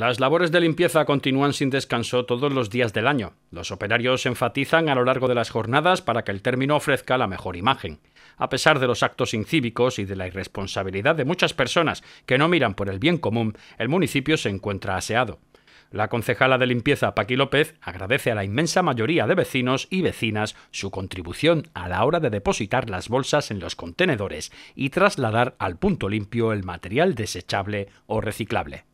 Las labores de limpieza continúan sin descanso todos los días del año. Los operarios enfatizan a lo largo de las jornadas para que el término ofrezca la mejor imagen. A pesar de los actos incívicos y de la irresponsabilidad de muchas personas que no miran por el bien común, el municipio se encuentra aseado. La concejala de limpieza Paqui López agradece a la inmensa mayoría de vecinos y vecinas su contribución a la hora de depositar las bolsas en los contenedores y trasladar al punto limpio el material desechable o reciclable.